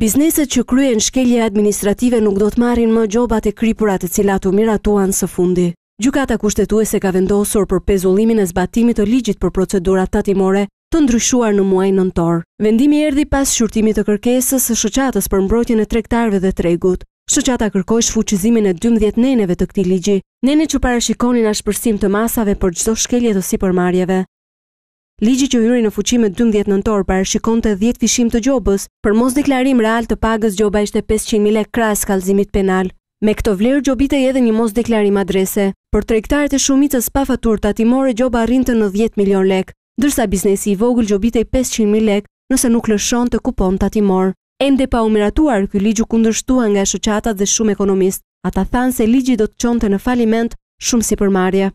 Bizneset që kryen shkelje administrative nuk do të marrin më gjobat e krypurat të cilat u miratuan së fundi. Gjukata kushtetuese ka vendosur për pezullimin e zbatimit të ligjit për procedurat tatimore të ndryshuar në muaj nëntor. Vendimi erdi pas shurtimit të kërkesës së shoqatës për mbrojtjën e trektarve dhe tregut. Shëqata kërkoj shfuqizimin e 12 neneve të këti ligji, nene që parashikonin ashpërsim të masave për gjitho shkelje të si përmarjeve. Ligji që hyri në fuqi më 12 nëntor parashikonte 10 fishim të gjobës, për mos deklarim real të pagës gjoba ishte 500.000 mijë lekë krahas kallëzimit penal. Me këto vlerë gjobite edhe një mos deklarim adrese. Për tregtarët e shumicës pa faturë tatimore gjoba arrinte në 10 milion lekë, ndërsa biznesi i vogël gjobitej 500.000 mijë lekë nëse nuk lëshon të kupon tatimor. Ende pa u miratuar, ky ligj u kundërshtua nga shoqata dhe shumë ekonomistë. Ata thanë se ligji do të çonte në faliment shumë sipërmarrje.